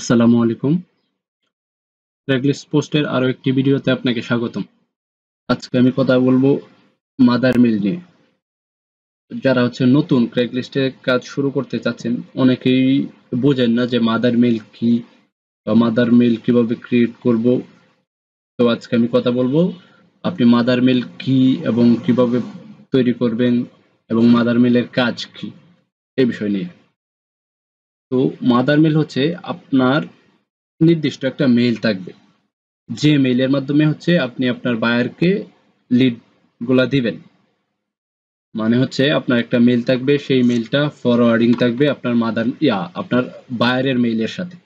আসসালামু আলাইকুম ট্র্যাকলিস্ট পোস্টের আরও একটি ভিডিওতে আপনাকে স্বাগতম আজকে আমি কথা বলবো মাদার মিল নিয়ে যারা হচ্ছে নতুন ক্র্যাকলিস্টে কাজ শুরু করতে চাচ্ছেন অনেকেই বোঝেন না যে মাদার মিল কি বা মাদার মিল কিভাবে ক্রিয়েট করব তো আজকে আমি কথা বলবো আপনি মাদার মিল কি এবং কিভাবে তৈরি করবেন এবং মাদার মিলের কাজ কি এই বিষয় নিয়ে তো মাদার মেল হচ্ছে আপনার নির্দিষ্ট একটা মেল থাকবে যে মেলের মাধ্যমে হচ্ছে আপনি আপনার বায়ারকে লিডগুলা দিবেন মানে হচ্ছে আপনার একটা মেল থাকবে সেই মেলটা ফরওয়ার্ডিং থাকবে আপনার মাদার ইয়া আপনার বায়ারের মেইলের সাথে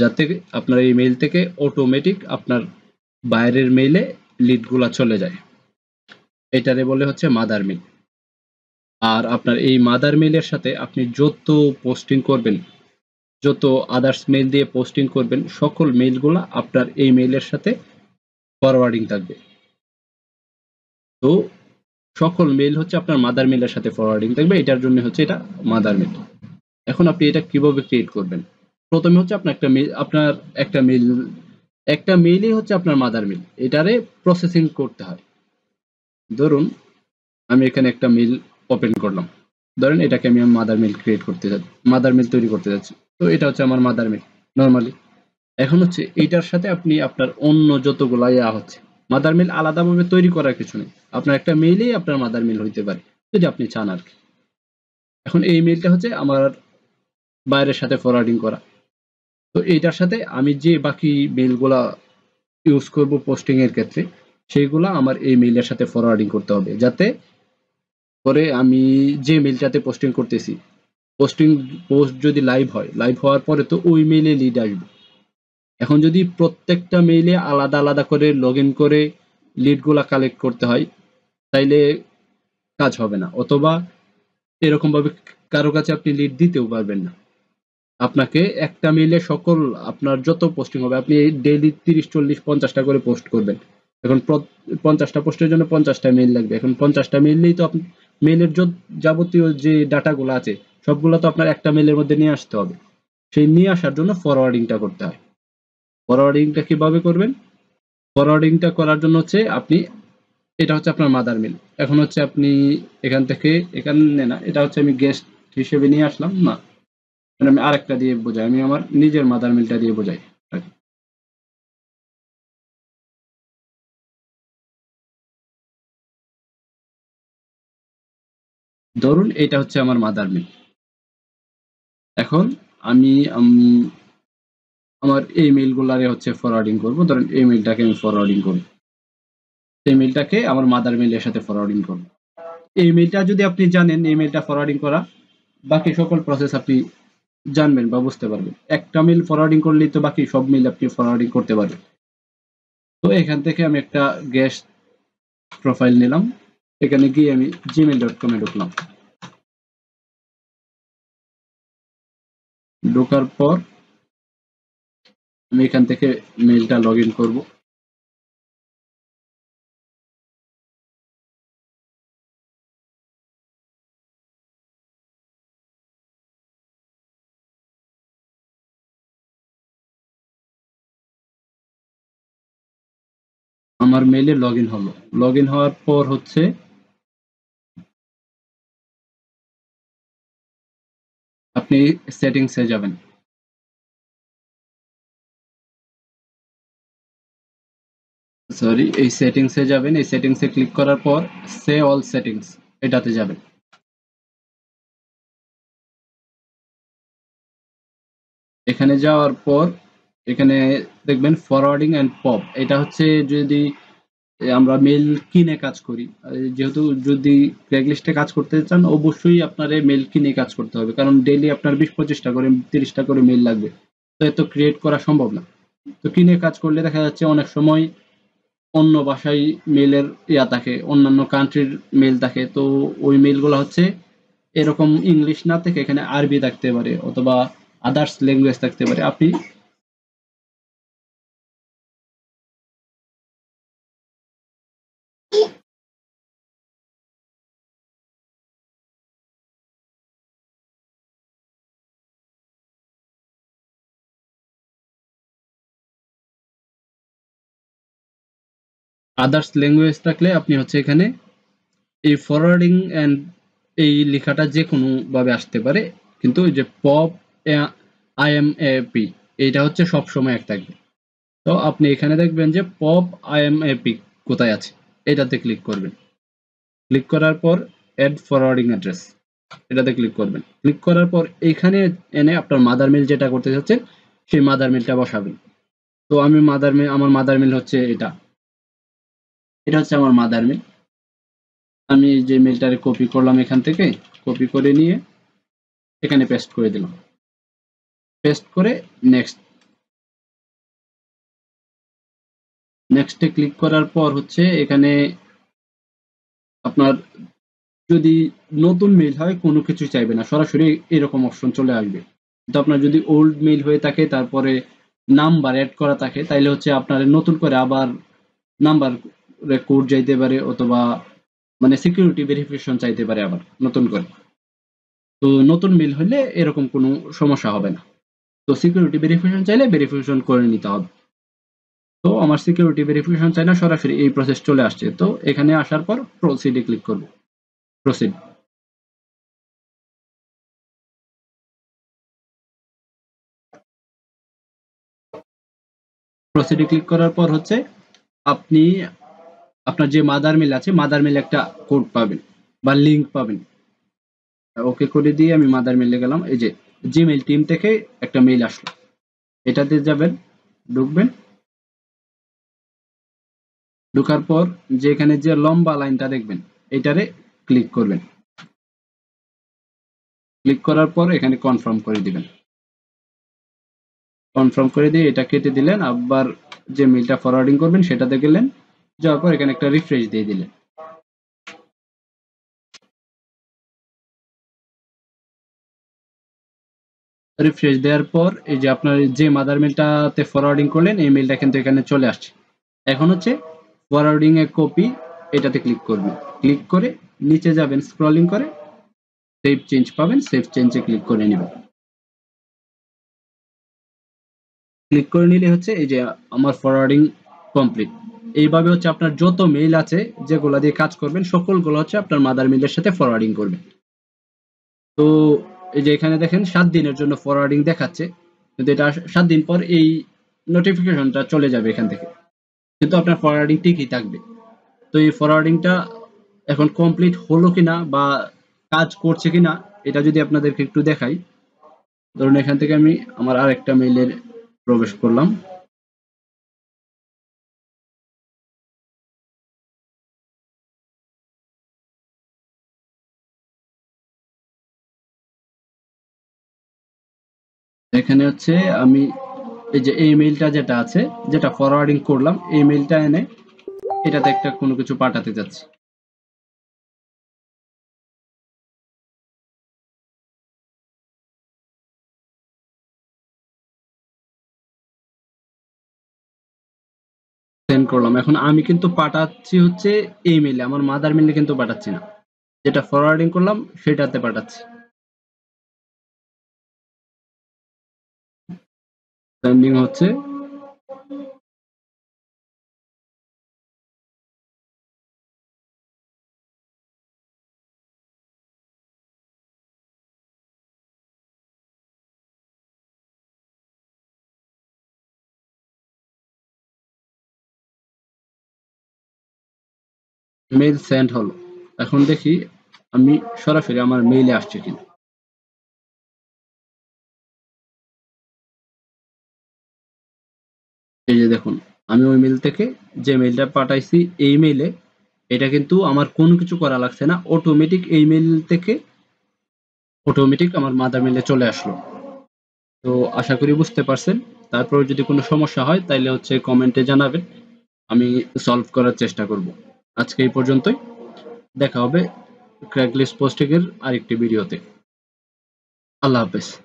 যাতে আপনার এই মেইল থেকে অটোমেটিক আপনার বাইরের মেইলে লিডগুলা চলে যায় এটারে বলে হচ্ছে মাদার মেইল আর আপনার এই মাদার মেলের সাথে আপনি যত পোস্টিং করবেন যত আদার্স মেল দিয়ে পোস্টিং করবেন সকল মেলগুলো আপনার এই মেইলের সাথে ফরওয়ার্ডিং থাকবে তো সকল মেল হচ্ছে আপনার মাদার মেলের সাথে ফরওয়ার্ডিং থাকবে এটার জন্য হচ্ছে এটা মাদার মেল এখন আপনি এটা কিভাবে ক্রিয়েট করবেন প্রথমে হচ্ছে আপনার একটা মেল আপনার একটা মেল একটা মেলই হচ্ছে আপনার মাদার মেল এটারে প্রসেসিং করতে হয় ধরুন আমি এখানে একটা মেল ওপেন করলাম ধরেন এটাকে আমি মাদার মিল ক্রিয়েট করতে যাচ্ছি মাদার মিল তৈরি করতে যাচ্ছি তো এটা হচ্ছে আমার মাদার মিল নর্মালি এখন হচ্ছে এইটার সাথে আপনি আপনার অন্য যতগুলো ইয়া হচ্ছে মাদার মিল আলাদাভাবে তৈরি করার কিছু নেই আপনার একটা মেইলেই আপনার মাদার মিল হইতে পারে যদি আপনি চান আর কি এখন এই মেইলটা হচ্ছে আমার বাইরের সাথে ফরওয়ার্ডিং করা তো এইটার সাথে আমি যে বাকি মেইলগুলা ইউজ করব পোস্টিংয়ের ক্ষেত্রে সেইগুলো আমার এই মেইলের সাথে ফরওয়ার্ডিং করতে হবে যাতে পরে আমি যে মেলটাতে পোস্টিং করতেছি পোস্টিং পোস্ট যদি লাইভ হয় লাইভ হওয়ার পরে তো ওই মেইলে লিড আসবে এখন যদি প্রত্যেকটা মেইলে আলাদা আলাদা করে লগ ইন করে লিডগুলা কালেক্ট করতে হয় তাইলে কাজ হবে না অথবা এরকমভাবে কারো কাছে আপনি লিড দিতেও পারবেন না আপনাকে একটা মেইলে সকল আপনার যত পোস্টিং হবে আপনি ডেইলি তিরিশ চল্লিশ পঞ্চাশটা করে পোস্ট করবেন এখন পঞ্চাশটা পোস্টের জন্য পঞ্চাশটা মেইল লাগবে এখন পঞ্চাশটা মেইলেই তো আপনি মেইলের যাবতীয় যে ডাটাগুলো আছে সবগুলো তো আপনার একটা মেইলের মধ্যে নিয়ে আসতে হবে সেই নিয়ে আসার জন্য ফরওয়ার্ডিংটা করতে হয় ফরওয়ার্ডিংটা কিভাবে করবেন ফরওয়ার্ডিংটা করার জন্য হচ্ছে আপনি এটা হচ্ছে আপনার মাদার মিল এখন হচ্ছে আপনি এখান থেকে এখানে না এটা হচ্ছে আমি গেস্ট হিসেবে নিয়ে আসলাম না মানে আমি আরেকটা দিয়ে বোঝাই আমি আমার নিজের মাদার মিলটা দিয়ে বোঝাই ধরুন এটা হচ্ছে আমার মাদার মিল এখন আমি আমার এই মেলগুলারে হচ্ছে ফরওয়ার্ডিং করব ধরুন এই মেলটাকে আমি ফরওয়ার্ডিং করব এই মেলটাকে আমার মাদার মেলের সাথে ফরওয়ার্ডিং করব এই মেলটা যদি আপনি জানেন এই মেলটা ফরওয়ার্ডিং করা বাকি সকল প্রসেস আপনি জানবেন বা বুঝতে পারবেন একটা মেল ফরওয়ার্ডিং করলেই তো বাকি সব মেল আপনি ফরওয়ার্ডিং করতে পারবেন তো এখান থেকে আমি একটা গ্যাস প্রোফাইল নিলাম এখানে গিয়ে আমি জিমেল ডট কমে ঢুকলাম ঢোকার পর আমি এখান থেকে মেলটা লগ ইন করবো আমার মেইলে লগ ইন হলো লগ ইন হওয়ার পর হচ্ছে আপনি সেটিংসে যাবেন সরি এই সেটিংসে যাবেন এই সেটিংসে ক্লিক করার পর সে অল সেটিংস এটাতে যাবেন এখানে যাওয়ার পর এখানে দেখবেন ফরওয়ার্ডিং অ্যান্ড পপ এটা হচ্ছে যদি আমরা মেল কিনে কাজ করি যেহেতু যদি ক্র্যাকলিস্টে কাজ করতে চান অবশ্যই আপনার মেল কিনে কাজ করতে হবে কারণ ডেলি আপনার বিশ পঁচিশটা করে তিরিশটা করে মেল লাগবে তো এত ক্রিয়েট করা সম্ভব না তো কিনে কাজ করলে দেখা যাচ্ছে অনেক সময় অন্য ভাষায় মেলের ইয়া থাকে অন্যান্য কান্ট্রির মেল থাকে তো ওই মেলগুলো হচ্ছে এরকম ইংলিশ না থেকে এখানে আরবি থাকতে পারে অথবা আদার্স ল্যাঙ্গুয়েজ থাকতে পারে আপনি আদার্স ল্যাঙ্গুয়েজ থাকলে আপনি হচ্ছে এখানে এই ফরওয়ার্ডিং অ্যান্ড এই লেখাটা যে কোনোভাবে আসতে পারে কিন্তু ওই যে POP I M A P এইটা হচ্ছে সবসময় এক থাকবে তো আপনি এখানে দেখবেন যে POP I M A P কোথায় আছে এটাতে ক্লিক করবেন ক্লিক করার পর অ্যাড ফরওয়ার্ডিং অ্যাড্রেস এটাতে ক্লিক করবেন ক্লিক করার পর এখানে এনে আপনার মাদার মিল যেটা করতে চাচ্ছেন সেই মাদার মিলটা বসাবেন তো আমি মাদার মিল আমার মাদার মিল হচ্ছে এটা এটা হচ্ছে আমার মাদার মেল আমি যে মেলটারে কপি করলাম এখান থেকে কপি করে নিয়ে এখানে পেস্ট করে দিলাম পেস্ট করে নেক্সট নেক্সটে ক্লিক করার পর হচ্ছে এখানে আপনার যদি নতুন মেল হয় কোনো কিছু চাইবে না সরাসরি এরকম অপশন চলে আসবে কিন্তু আপনার যদি ওল্ড মেল হয়ে থাকে তারপরে নাম্বার অ্যাড করা থাকে তাইলে হচ্ছে আপনার নতুন করে আবার নাম্বার কোড যাইতে পারে অথবা মানে সিকিউরিটি ভেরিফিকেশন চাইতে পারে আবার নতুন করে তো নতুন মিল হলে এরকম কোনো সমস্যা হবে না তো সিকিউরিটি ভেরিফিকেশন চাইলে ভেরিফিকেশন করে নিতে হবে তো আমার সিকিউরিটি ভেরিফিকেশন চাই না সরাসরি এই প্রসেস চলে আসছে তো এখানে আসার পর প্রসিডে ক্লিক করব প্রসিড প্রসিডে ক্লিক করার পর হচ্ছে আপনি আপনার যে মাদার মিল আছে মাদার মিল একটা কোড পাবেন বা লিঙ্ক পাবেন ওকে করে দিয়ে আমি মাদার মিলে গেলাম এই যে জিমেল টিম থেকে একটা মেইল আসলো এটাতে যাবেন ঢুকবেন ঢুকার পর যে এখানে যে লম্বা লাইনটা দেখবেন এটারে ক্লিক করবেন ক্লিক করার পর এখানে কনফার্ম করে দিবেন কনফার্ম করে দিয়ে এটা কেটে দিলেন আবার যে মেইলটা ফরওয়ার্ডিং করবেন সেটাতে গেলেন যাওয়ার পর এখানে একটা রিফ্রেশ দিয়ে দিলেন রিফ্রেশ দেওয়ার পর এই যে আপনার যে মাদার মেলটাতে ফরওয়ার্ডিং করলেন এই মেলটা কিন্তু এখানে চলে আসছে এখন হচ্ছে ফরওয়ার্ডিং এ কপি এটাতে ক্লিক করবেন ক্লিক করে নিচে যাবেন স্ক্রলিং করে সেভ চেঞ্জ পাবেন সেভ চেঞ্জে ক্লিক করে নেবেন ক্লিক করে নিলে হচ্ছে এই যে আমার ফরওয়ার্ডিং কমপ্লিট এইভাবে হচ্ছে আপনার যত মেইল আছে যেগুলো দিয়ে কাজ করবেন সকলগুলো হচ্ছে আপনার মাদার মেইলের সাথে ফরওয়ার্ডিং করবেন তো এই যে এখানে দেখেন সাত দিনের জন্য ফরওয়ার্ডিং দেখাচ্ছে কিন্তু এটা সাত দিন পর এই নোটিফিকেশনটা চলে যাবে এখান থেকে কিন্তু আপনার ফরওয়ার্ডিং ঠিকই থাকবে তো এই ফরওয়ার্ডিংটা এখন কমপ্লিট হলো কিনা বা কাজ করছে কিনা এটা যদি আপনাদেরকে একটু দেখাই ধরুন এখান থেকে আমি আমার আরেকটা মেইলের প্রবেশ করলাম এখানে হচ্ছে আমি এই যে এই মেইলটা যেটা আছে যেটা ফরওয়ার্ডিং করলাম এই মেইলটা এনে এটাতে একটা কোনো কিছু পাঠাতে যাচ্ছি সেন্ড করলাম এখন আমি কিন্তু পাঠাচ্ছি হচ্ছে এই আমার মাদার মিলে কিন্তু পাঠাচ্ছি না যেটা ফরওয়ার্ডিং করলাম সেটাতে পাঠাচ্ছি স্ট্যান্ডিং হচ্ছে মেইল সেন্ড হলো এখন দেখি আমি সরাসরি আমার মেইলে আসছে কিনা যে দেখুন আমি ওই মেল থেকে যে মেলটা পাঠাইছি এই মেইলে এটা কিন্তু আমার কোনো কিছু করা লাগছে না অটোমেটিক এই মেল থেকে অটোমেটিক আমার মাদার মেলে চলে আসলো তো আশা করি বুঝতে পারছেন তারপর যদি কোনো সমস্যা হয় তাইলে হচ্ছে কমেন্টে জানাবেন আমি সলভ করার চেষ্টা করব আজকে এই পর্যন্তই দেখা হবে ক্র্যাকলিস এর আরেকটি ভিডিওতে আল্লাহ হাফেজ